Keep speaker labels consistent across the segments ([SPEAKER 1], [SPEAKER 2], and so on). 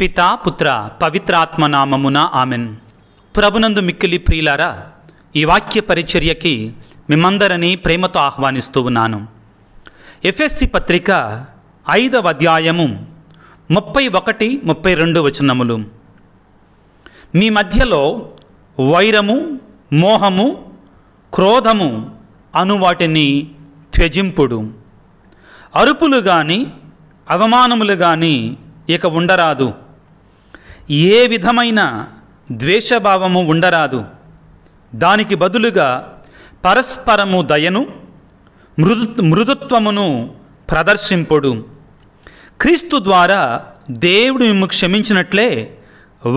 [SPEAKER 1] పితా పుత్ర పవిత్రాత్మనామమున ఆమెన్ ప్రభునందు మిక్కిలి ప్రియులారా ఈ వాక్య పరిచర్యకి మిమ్మందరినీ ప్రేమతో ఆహ్వానిస్తూ ఉన్నాను ఎఫ్ఎస్సి పత్రిక ఐదవ అధ్యాయము ముప్పై ఒకటి ముప్పై రెండు వచనములు మీ మధ్యలో వైరము మోహము క్రోధము అను వాటిని త్యజింపుడు అరుపులు కానీ అవమానములు కానీ ఇక ఉండరాదు ఏ విధమైన ద్వేషభావము ఉండరాదు దానికి బదులుగా పరస్పరము దయను మృదు మృదుత్వమును ప్రదర్శింపుడు క్రీస్తు ద్వారా దేవుడు మిమ్ము క్షమించినట్లే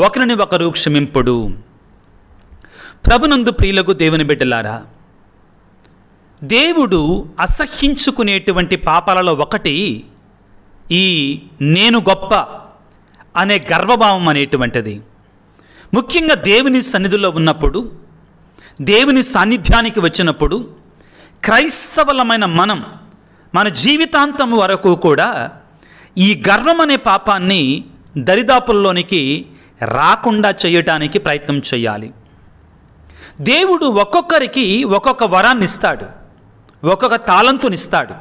[SPEAKER 1] ఒకరిని ఒకరు క్షమింపుడు ప్రభునందు ప్రియులకు దేవుని బిడ్డలారా దేవుడు అసహ్యించుకునేటువంటి పాపాలలో ఒకటి ఈ నేను గొప్ప అనే గర్వభావం అనేటువంటిది ముఖ్యంగా దేవుని సన్నిధిలో ఉన్నప్పుడు దేవుని సాన్నిధ్యానికి వచ్చినప్పుడు క్రైస్తవలమైన మనం మన జీవితాంతం వరకు కూడా ఈ గర్వం అనే పాపాన్ని దరిదాపుల్లోనికి రాకుండా చేయటానికి ప్రయత్నం చేయాలి దేవుడు ఒక్కొక్కరికి ఒక్కొక్క వరాన్ని ఇస్తాడు ఒక్కొక్క తాళంతునిస్తాడు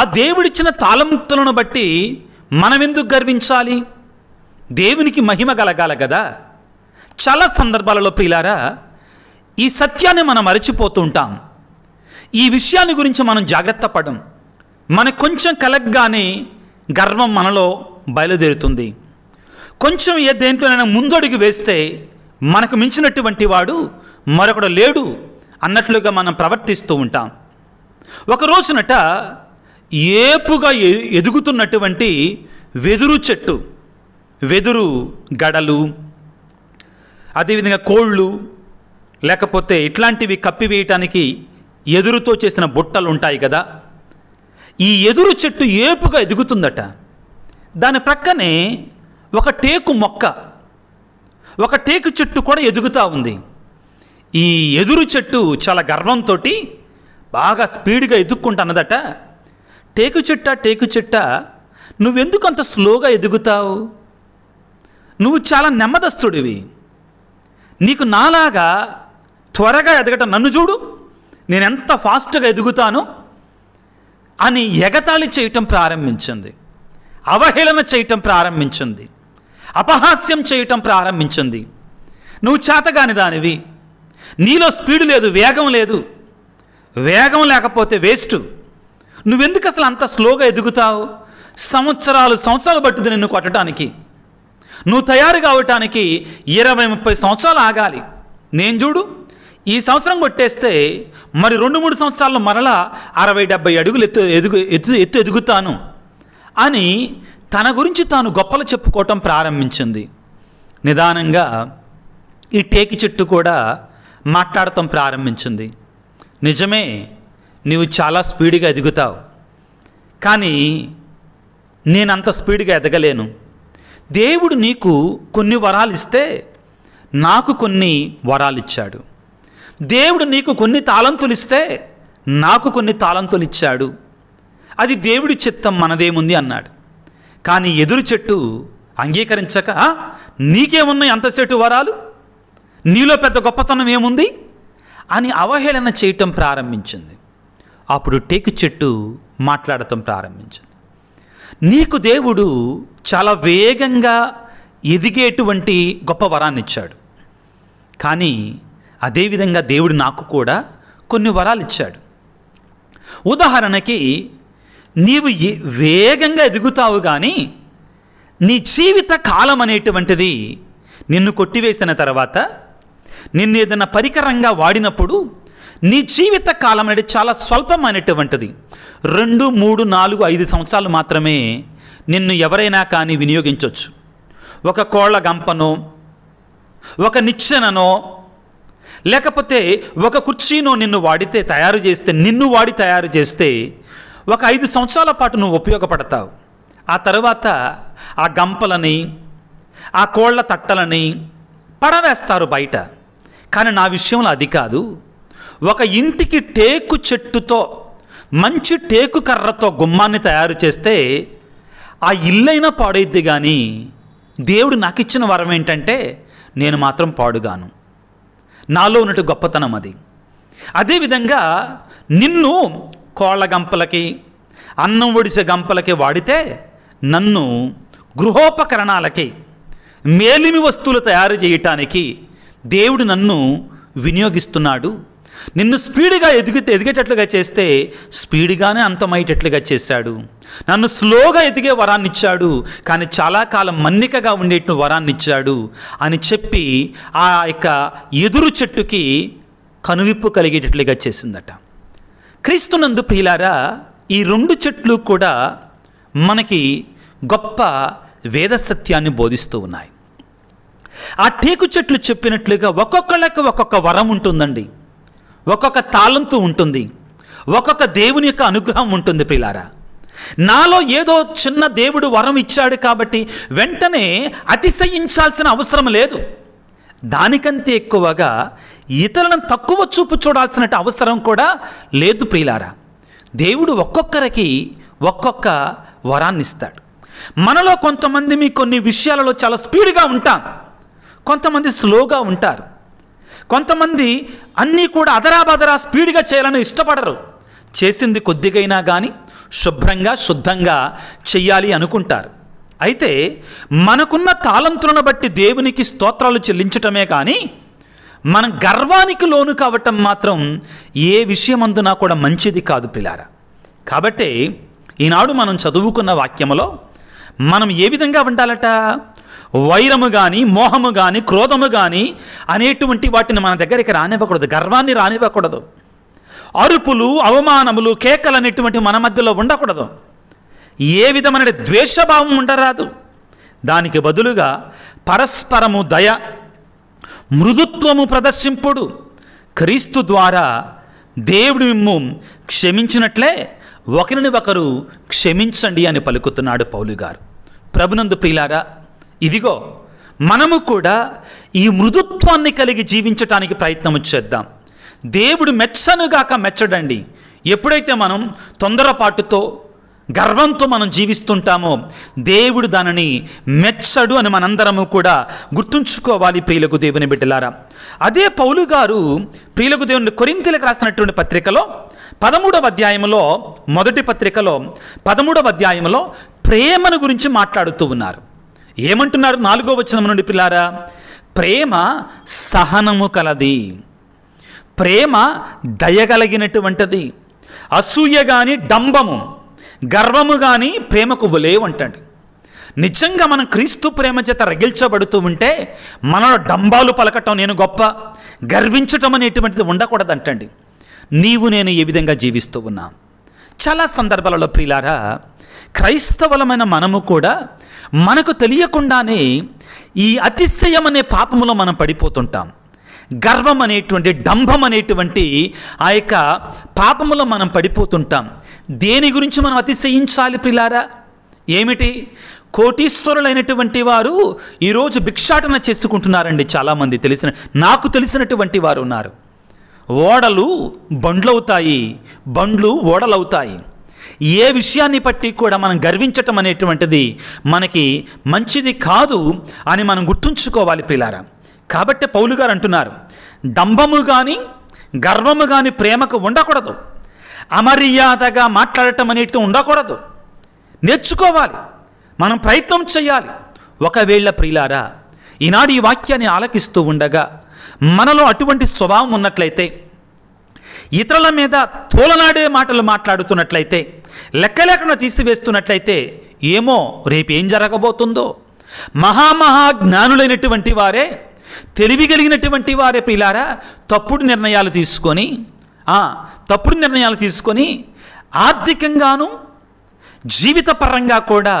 [SPEAKER 1] ఆ దేవుడిచ్చిన తాళంతులను బట్టి మనమెందుకు గర్వించాలి దేవునికి మహిమ కలగాల కదా చాలా సందర్భాలలో ప్రియులారా ఈ సత్యాన్ని మనం మరచిపోతుంటాం ఈ విషయాన్ని గురించి మనం జాగ్రత్త పడం మనకు కొంచెం కలగ్గానే గర్వం మనలో బయలుదేరుతుంది కొంచెం ఏ దేంట్లోనైనా ముందడుగు వేస్తే మనకు మించినటువంటి వాడు మరొకడు లేడు అన్నట్లుగా మనం ప్రవర్తిస్తూ ఉంటాం ఒక రోజునట ఏపుగా ఎదుగుతున్నటువంటి వెదురు చెట్టు వెదురు గడలు అదేవిధంగా కోళ్ళు లేకపోతే ఇట్లాంటివి కప్పివేయటానికి ఎదురుతో చేసిన బుట్టలు ఉంటాయి కదా ఈ ఎదురు చెట్టు ఏపుగా ఎదుగుతుందట దాని ప్రక్కనే ఒక టేకు మొక్క ఒక టేకు చెట్టు కూడా ఎదుగుతూ ఉంది ఈ ఎదురు చెట్టు చాలా గర్వంతో బాగా స్పీడ్గా ఎదుక్కుంటున్నదట టేకు చెట్ట టేకు చెట్ట నువ్వెందుకు అంత స్లోగా ఎదుగుతావు నువ్వు చాలా నెమ్మదస్తుడివి నీకు నాలాగా త్వరగా ఎదగటం నన్ను చూడు నేను ఎంత ఫాస్ట్గా ఎదుగుతాను అని ఎగతాళి చేయటం ప్రారంభించింది అవహేళన చేయటం ప్రారంభించింది అపహాస్యం చేయటం ప్రారంభించింది నువ్వు చేతగాని దానివి నీలో స్పీడ్ లేదు వేగం లేదు వేగం లేకపోతే వేస్ట్ నువ్వెందుకు అసలు అంత స్లోగా ఎదుగుతావు సంవత్సరాలు సంవత్సరాలు పట్టుది నిన్ను కొట్టడానికి నువ్వు తయారు కావటానికి ఇరవై ముప్పై సంవత్సరాలు ఆగాలి నేను చూడు ఈ సంవత్సరం కొట్టేస్తే మరి రెండు మూడు సంవత్సరాల్లో మరలా అరవై డెబ్బై అడుగులు ఎత్తు ఎదుగు ఎత్తు ఎత్తు ఎదుగుతాను అని తన గురించి తాను గొప్పలు చెప్పుకోవటం ప్రారంభించింది నిదానంగా ఈ టేకి చెట్టు కూడా మాట్లాడటం ప్రారంభించింది నిజమే నీవు చాలా స్పీడ్గా ఎదుగుతావు కానీ నేనంత స్పీడ్గా ఎదగలేను దేవుడు నీకు కొన్ని వరాలు ఇస్తే నాకు కొన్ని వరాలు ఇచ్చాడు దేవుడు నీకు కొన్ని తాలంతులు ఇస్తే నాకు కొన్ని తాలంతులు ఇచ్చాడు అది దేవుడి చిత్తం మనదేముంది అన్నాడు కానీ ఎదురు చెట్టు అంగీకరించక నీకేమున్నాయి అంత చెట్టు వరాలు నీలో పెద్ద గొప్పతనం ఏముంది అని అవహేళన చేయటం ప్రారంభించింది అప్పుడు టేకు చెట్టు మాట్లాడటం ప్రారంభించింది నీకు దేవుడు చాలా వేగంగా ఎదిగేటువంటి గొప్ప వరాన్ని ఇచ్చాడు కానీ అదేవిధంగా దేవుడు నాకు కూడా కొన్ని వరాలు ఇచ్చాడు ఉదాహరణకి నీవు వేగంగా ఎదుగుతావు కానీ నీ జీవిత కాలం అనేటువంటిది నిన్ను కొట్టివేసిన తర్వాత నిన్ను ఏదైనా పరికరంగా వాడినప్పుడు నీ జీవిత కాలం అనేది చాలా స్వల్పమైనటువంటిది రెండు మూడు నాలుగు ఐదు సంవత్సరాలు మాత్రమే నిన్ను ఎవరైనా కానీ వినియోగించవచ్చు ఒక కోళ్ళ గంపనో ఒక నిచ్చెననో లేకపోతే ఒక కుర్చీనో నిన్ను వాడితే తయారు చేస్తే నిన్ను వాడి తయారు చేస్తే ఒక ఐదు సంవత్సరాల పాటు నువ్వు ఉపయోగపడతావు ఆ తర్వాత ఆ గంపలని ఆ కోళ్ల తట్టలని పడవేస్తారు బయట కానీ నా విషయంలో అది కాదు ఒక ఇంటికి టేకు చెట్టుతో మంచి టేకు కర్రతో గుమ్మాన్ని తయారు చేస్తే ఆ ఇల్లైనా పాడైద్ది కానీ దేవుడు నాకు ఇచ్చిన వరం ఏంటంటే నేను మాత్రం పాడుగాను నాలో ఉన్నట్టు గొప్పతనం అది అదేవిధంగా నిన్ను కోళ్ళ గంపలకి అన్నం ఒడిసే గంపలకి వాడితే నన్ను గృహోపకరణాలకి మేలిమి వస్తువులు తయారు చేయటానికి దేవుడు నన్ను వినియోగిస్తున్నాడు నిన్ను స్పీడ్గా ఎదుగు ఎదిగేటట్లుగా చేస్తే స్పీడ్గానే అంతమయ్యేటట్లుగా చేశాడు నన్ను స్లోగా ఎదిగే వరాన్ని ఇచ్చాడు కానీ చాలా కాలం మన్నికగా ఉండేట్టు వరాన్ని ఇచ్చాడు అని చెప్పి ఆ యొక్క ఎదురు చెట్టుకి కనువిప్పు కలిగేటట్లుగా చేసిందట క్రీస్తునందు ప్రియులారా ఈ రెండు చెట్లు కూడా మనకి గొప్ప వేద సత్యాన్ని బోధిస్తూ ఉన్నాయి ఆ టేకు చెట్లు చెప్పినట్లుగా ఒక్కొక్కళ్ళకి ఒక్కొక్క వరం ఉంటుందండి ఒక్కొక్క తాళంతు ఉంటుంది ఒక్కొక్క దేవుని యొక్క అనుగ్రహం ఉంటుంది ప్రిలారా నాలో ఏదో చిన్న దేవుడు వరం ఇచ్చాడు కాబట్టి వెంటనే అతిశయించాల్సిన అవసరం లేదు దానికంటే ఎక్కువగా ఇతరులను తక్కువ చూపు చూడాల్సిన అవసరం కూడా లేదు ప్రియులారా దేవుడు ఒక్కొక్కరికి ఒక్కొక్క వరాన్ని ఇస్తాడు మనలో కొంతమంది మీ కొన్ని విషయాలలో చాలా స్పీడ్గా ఉంటాం కొంతమంది స్లోగా ఉంటారు కొంతమంది అన్నీ కూడా అదరాబదరా స్పీడ్గా చేయాలని ఇష్టపడరు చేసింది కొద్దిగైనా కానీ శుభ్రంగా శుద్ధంగా చెయ్యాలి అనుకుంటారు అయితే మనకున్న తాలంతులను బట్టి దేవునికి స్తోత్రాలు చెల్లించటమే కానీ మన గర్వానికి లోను కావటం మాత్రం ఏ విషయమందునా కూడా మంచిది కాదు పిల్లారా కాబట్టి ఈనాడు మనం చదువుకున్న వాక్యములో మనం ఏ విధంగా ఉండాలట వైరము కానీ మోహము కానీ క్రోధము కానీ అనేటువంటి వాటిని మన దగ్గరికి రానివ్వకూడదు గర్వాన్ని రానివ్వకూడదు అరుపులు అవమానములు కేకలు అనేటువంటి మన మధ్యలో ఉండకూడదు ఏ విధమైన ద్వేషభావం ఉండరాదు దానికి బదులుగా పరస్పరము దయ మృదుత్వము ప్రదర్శింపుడు క్రీస్తు ద్వారా దేవుడు మిమ్ము క్షమించినట్లే ఒకరిని ఒకరు క్షమించండి అని పలుకుతున్నాడు పౌలు గారు ప్రభునందు ప్రియులారా ఇదిగో మనము కూడా ఈ మృదుత్వాన్ని కలిగి జీవించటానికి ప్రయత్నం చేద్దాం దేవుడు మెచ్చనుగాక మెచ్చడండి ఎప్పుడైతే మనం తొందరపాటుతో గర్వంతో మనం జీవిస్తుంటామో దేవుడు దానిని మెచ్చడు అని మనందరము కూడా గుర్తుంచుకోవాలి ప్రియులకు దేవుని బిడ్డలారా అదే పౌలు గారు ప్రియులకు దేవుని కొరింతలకు రాసినటువంటి పత్రికలో పదమూడవ అధ్యాయంలో మొదటి పత్రికలో పదమూడవ అధ్యాయంలో ప్రేమను గురించి మాట్లాడుతూ ఉన్నారు ఏమంటున్నారు నాలుగో వచ్చిన నుండి పిల్లారా ప్రేమ సహనము కలది ప్రేమ దయగలిగినటువంటిది అసూయ కానీ డంబము గర్వము కానీ ప్రేమకు లేవంటాడు నిజంగా మనం క్రీస్తు ప్రేమ చేత రగిల్చబడుతూ ఉంటే మనలో డంబాలు పలకటం నేను గొప్ప గర్వించటం అనేటువంటిది ఉండకూడదంటండి నీవు నేను ఏ విధంగా జీవిస్తూ ఉన్నాను చాలా సందర్భాలలో ప్రియులారా క్రైస్తవులమైన మనము కూడా మనకు తెలియకుండానే ఈ అతిశయం అనే పాపములో మనం పడిపోతుంటాం గర్వం అనేటువంటి డంభం అనేటువంటి ఆ యొక్క పాపములో మనం పడిపోతుంటాం దేని గురించి మనం అతిశయించాలి ప్రిలారా ఏమిటి కోటీశ్వరులైనటువంటి వారు ఈరోజు భిక్షాటన చేసుకుంటున్నారండి చాలామంది తెలిసిన నాకు తెలిసినటువంటి వారు ఉన్నారు ఓడలు బండ్లవుతాయి బండ్లు ఓడలవుతాయి ఏ విషయాన్ని బట్టి కూడా మనం గర్వించటం అనేటువంటిది మనకి మంచిది కాదు అని మనం గుర్తుంచుకోవాలి పిల్లారా కాబట్టి పౌలు గారు అంటున్నారు డంబము కానీ గర్వము కానీ ప్రేమకు ఉండకూడదు అమర్యాదగా మాట్లాడటం అనేది ఉండకూడదు నేర్చుకోవాలి మనం ప్రయత్నం చేయాలి ఒకవేళ ప్రియులారా ఈనాడు ఈ వాక్యాన్ని ఆలకిస్తూ ఉండగా మనలో అటువంటి స్వభావం ఉన్నట్లయితే ఇతరుల మీద తోలనాడే మాటలు మాట్లాడుతున్నట్లయితే లెక్క లేకుండా తీసివేస్తున్నట్లయితే ఏమో రేపేం జరగబోతుందో మహామహా జ్ఞానులైనటువంటి వారే తెలివి కలిగినటువంటి వారే పిల్లారా తప్పుడు నిర్ణయాలు తీసుకొని తప్పుడు నిర్ణయాలు తీసుకొని ఆర్థికంగాను జీవితపరంగా కూడా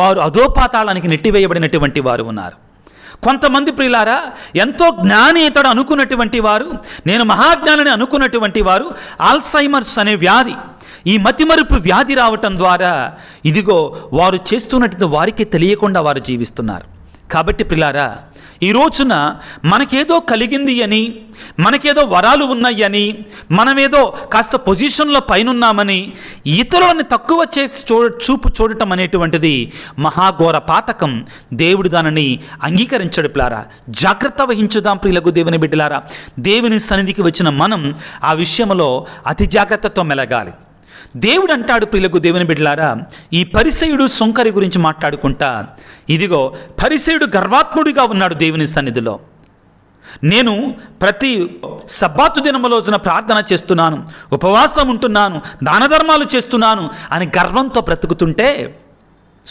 [SPEAKER 1] వారు అధోపాతాళానికి నెట్టివేయబడినటువంటి వారు ఉన్నారు కొంతమంది ప్రియులారా ఎంతో జ్ఞాని ఇతడు అనుకున్నటువంటి వారు నేను మహాజ్ఞానని అనుకున్నటువంటి వారు ఆల్సైమర్స్ అనే వ్యాధి ఈ మతిమరుపు వ్యాధి రావటం ద్వారా ఇదిగో వారు చేస్తున్నట్టు వారికి తెలియకుండా వారు జీవిస్తున్నారు కాబట్టి పిల్లారా ఈ రోజున మనకేదో కలిగింది అని మనకేదో వరాలు ఉన్నాయని మనమేదో కాస్త పొజిషన్లో పైనున్నామని ఇతరులను తక్కువ చేసి చూ చూపు చూడటం అనేటువంటిది మహాఘోర పాతకం దేవుడు దానిని అంగీకరించడు పిల్లారా జాగ్రత్త వహించుదాం ప్రియులకు దేవుని బిడ్డలారా దేవుని సన్నిధికి వచ్చిన మనం ఆ విషయంలో అతి జాగ్రత్తతో మెలగాలి దేవుడు అంటాడు ప్రియులకు దేవుని బిడ్డలారా ఈ పరిసయుడు సుంకరి గురించి మాట్లాడుకుంటా ఇదిగో పరిసయుడు గర్వాత్ముడిగా ఉన్నాడు దేవుని సన్నిధిలో నేను ప్రతి సబ్బాతు రోజున ప్రార్థన చేస్తున్నాను ఉపవాసం ఉంటున్నాను దానధర్మాలు చేస్తున్నాను అని గర్వంతో బ్రతుకుతుంటే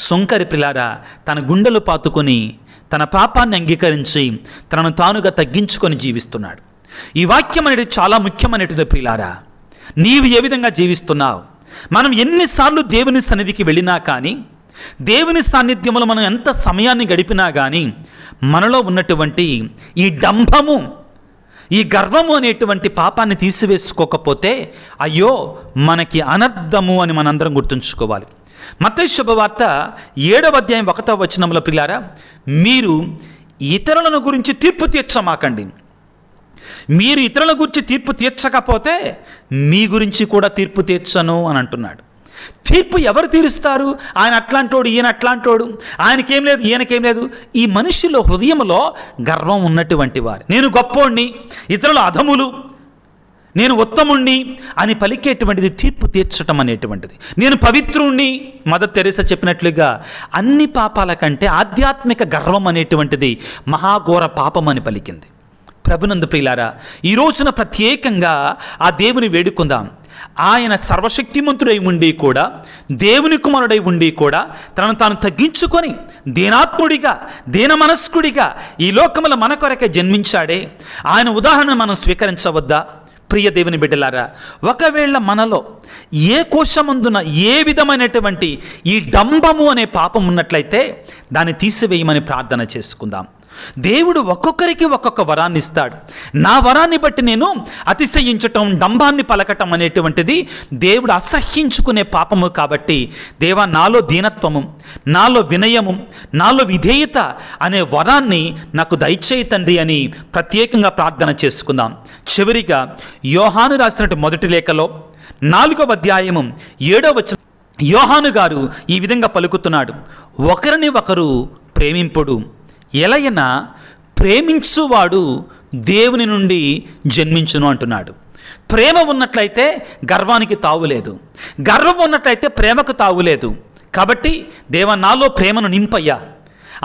[SPEAKER 1] సుంకరి పిల్లారా తన గుండెలు పాతుకొని తన పాపాన్ని అంగీకరించి తనను తానుగా తగ్గించుకొని జీవిస్తున్నాడు ఈ వాక్యం అనేది చాలా ముఖ్యమైనటువంటి ప్రిలారా నీవు ఏ విధంగా జీవిస్తున్నావు మనం ఎన్నిసార్లు దేవుని సన్నిధికి వెళ్ళినా కానీ దేవుని సాన్నిధ్యంలో మనం ఎంత సమయాన్ని గడిపినా కానీ మనలో ఉన్నటువంటి ఈ డంభము ఈ గర్వము అనేటువంటి పాపాన్ని తీసివేసుకోకపోతే అయ్యో మనకి అనర్థము అని మనందరం గుర్తుంచుకోవాలి మత శుభవార్త ఏడవ అధ్యాయం ఒకటో వచనంలో పిల్లారా మీరు ఇతరులను గురించి తీర్పు తీర్చమాకండి మీరు ఇతరుల గురించి తీర్పు తీర్చకపోతే మీ గురించి కూడా తీర్పు తీర్చను అని అంటున్నాడు తీర్పు ఎవరు తీరుస్తారు ఆయన అట్లాంటోడు ఈయన అట్లాంటోడు ఆయనకేం లేదు ఈయనకేం లేదు ఈ మనిషిలో హృదయంలో గర్వం ఉన్నటువంటి వారు నేను గొప్పోణ్ణి ఇతరులు అధములు నేను ఉత్తముణ్ణి అని పలికేటువంటిది తీర్పు తీర్చటం అనేటువంటిది నేను పవిత్రుణ్ణి మదర్ తెరేసా చెప్పినట్లుగా అన్ని పాపాల కంటే ఆధ్యాత్మిక గర్వం అనేటువంటిది మహాఘోర పాపం అని పలికింది ప్రభునందు ప్రియులారా ఈ రోజున ప్రత్యేకంగా ఆ దేవుని వేడుకుందాం ఆయన సర్వశక్తిమంతుడై ఉండి కూడా దేవుని కుమారుడై ఉండి కూడా తనను తాను తగ్గించుకొని దీనాత్ముడిగా దీన మనస్కుడిగా ఈ లోకముల మన కొరకే జన్మించాడే ఆయన ఉదాహరణ మనం స్వీకరించవద్దా ప్రియ దేవుని బిడ్డలారా ఒకవేళ మనలో ఏ కోశమందున ఏ విధమైనటువంటి ఈ డంబము అనే పాపం ఉన్నట్లయితే దాన్ని తీసివేయమని ప్రార్థన చేసుకుందాం దేవుడు ఒక్కొక్కరికి ఒక్కొక్క వరాన్ని ఇస్తాడు నా వరాన్ని బట్టి నేను అతిశయించటం డంబాన్ని పలకటం అనేటువంటిది దేవుడు అసహ్యించుకునే పాపము కాబట్టి దేవా నాలో దీనత్వము నాలో వినయము నాలో విధేయత అనే వరాన్ని నాకు దయచేయి తండ్రి అని ప్రత్యేకంగా ప్రార్థన చేసుకుందాం చివరిగా యోహాను రాసినట్టు మొదటి లేఖలో నాలుగవ అధ్యాయము ఏడవ వచ్చిన యోహాను గారు ఈ విధంగా పలుకుతున్నాడు ఒకరిని ఒకరు ప్రేమింపుడు ఎలయన ప్రేమించువాడు దేవుని నుండి జన్మించును అంటున్నాడు ప్రేమ ఉన్నట్లయితే గర్వానికి తావులేదు గర్వం ఉన్నట్లయితే ప్రేమకు తావులేదు కాబట్టి దేవ నాలో ప్రేమను నింపయ్యా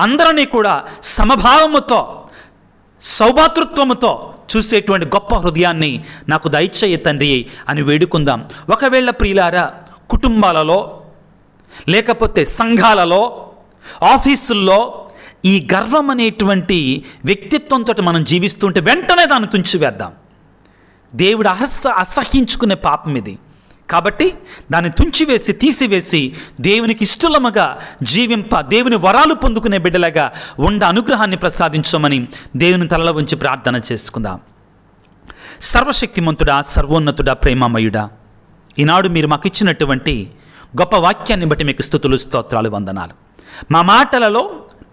[SPEAKER 1] అందరినీ కూడా సమభావముతో సౌభాతృత్వముతో చూసేటువంటి గొప్ప హృదయాన్ని నాకు దయచేయ తండ్రి అని వేడుకుందాం ఒకవేళ ప్రియులారా కుటుంబాలలో లేకపోతే సంఘాలలో ఆఫీసుల్లో ఈ గర్వం అనేటువంటి వ్యక్తిత్వంతో మనం జీవిస్తుంటే వెంటనే దాన్ని తుంచివేద్దాం దేవుడు అహస్స అసహించుకునే పాపం ఇది కాబట్టి దాన్ని తుంచివేసి తీసివేసి దేవునికి ఇష్టలముగా జీవింప దేవుని వరాలు పొందుకునే బిడ్డలాగా ఉండ అనుగ్రహాన్ని ప్రసాదించమని దేవుని తలలో ఉంచి ప్రార్థన చేసుకుందాం సర్వశక్తిమంతుడా సర్వోన్నతుడా ప్రేమమయుడా ఈనాడు మీరు మాకు ఇచ్చినటువంటి గొప్ప వాక్యాన్ని బట్టి మీకు స్థుతులు స్తోత్రాలు వందనాలు మా మాటలలో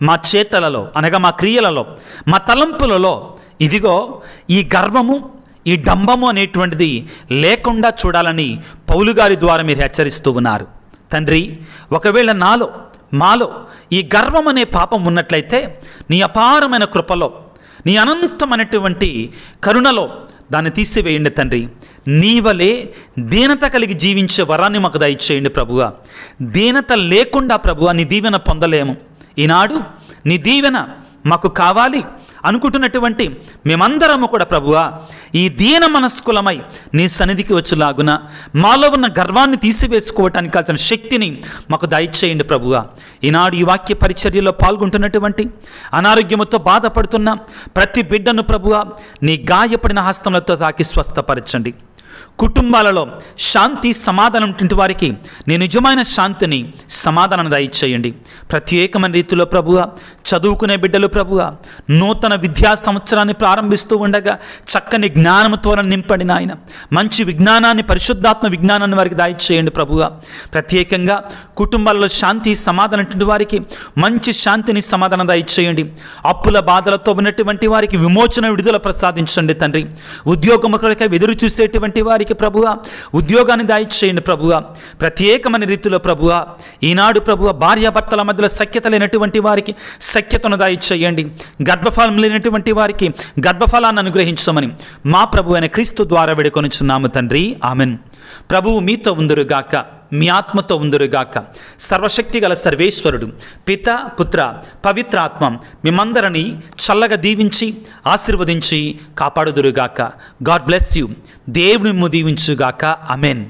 [SPEAKER 1] మా చేతలలో అనగా మా క్రియలలో మా తలంపులలో ఇదిగో ఈ గర్వము ఈ డంబము అనేటువంటిది లేకుండా చూడాలని పౌలు గారి ద్వారా మీరు హెచ్చరిస్తూ ఉన్నారు తండ్రి ఒకవేళ నాలో మాలో ఈ గర్వం అనే పాపం ఉన్నట్లయితే నీ అపారమైన కృపలో నీ అనంతమైనటువంటి కరుణలో దాన్ని తీసివేయండి తండ్రి నీవలే దీనత కలిగి జీవించే వరాన్ని మాకు దయచేయండి ప్రభుగా దీనత లేకుండా ప్రభుగా నీ దీవెన పొందలేము ఈనాడు నీ దీవెన మాకు కావాలి అనుకుంటున్నటువంటి మేమందరము కూడా ప్రభువ ఈ దీన మనస్కులమై నీ సన్నిధికి వచ్చేలాగున మాలో ఉన్న గర్వాన్ని తీసివేసుకోవటానికి కలిసిన శక్తిని మాకు దయచేయండి ప్రభువ ఈనాడు ఈ వాక్య పరిచర్యలో పాల్గొంటున్నటువంటి అనారోగ్యంతో బాధపడుతున్న ప్రతి బిడ్డను ప్రభువ నీ గాయపడిన హస్తములతో తాకి స్వస్థపరచండి కుటుంబాలలో శాంతి సమాధానం ఉంటుంది వారికి నీ నిజమైన శాంతిని సమాధానం దయచేయండి ప్రత్యేకమైన రీతిలో ప్రభువ చదువుకునే బిడ్డలు ప్రభువ నూతన విద్యా సంవత్సరాన్ని ప్రారంభిస్తూ ఉండగా చక్కని జ్ఞానం నింపడిన నింపండి మంచి విజ్ఞానాన్ని పరిశుద్ధాత్మ విజ్ఞానాన్ని వారికి దయచేయండి ప్రభువ ప్రత్యేకంగా కుటుంబాలలో శాంతి సమాధానం వారికి మంచి శాంతిని సమాధానం దయచేయండి అప్పుల బాధలతో ఉన్నటువంటి వారికి విమోచన విడుదల ప్రసాదించండి తండ్రి ఉద్యోగం ఎదురు చూసేటువంటి వారి వారికి ప్రభువ ఉద్యోగాన్ని దాయిచ్చేయండి ప్రభువ ప్రత్యేకమైన రీతిలో ప్రభువ ఈనాడు ప్రభువ భార్యాభర్తల మధ్యలో సఖ్యత లేనటువంటి వారికి సఖ్యతను దాయిచ్చేయండి గర్భఫలం లేనటువంటి వారికి గర్భఫలాన్ని అనుగ్రహించమని మా ప్రభు అయిన క్రీస్తు ద్వారా వేడుకొనిచున్నాము తండ్రి ఆమెన్ ప్రభువు మీతో ఉందరుగాక మీ ఆత్మతో ఉందరుగాక సర్వశక్తి గల సర్వేశ్వరుడు పిత పుత్ర పవిత్రాత్మ మిమ్మందరని చల్లగా దీవించి ఆశీర్వదించి కాపాడుదురుగాక గాడ్ బ్లెస్ యూ దేవుని దీవించుగాక అమెన్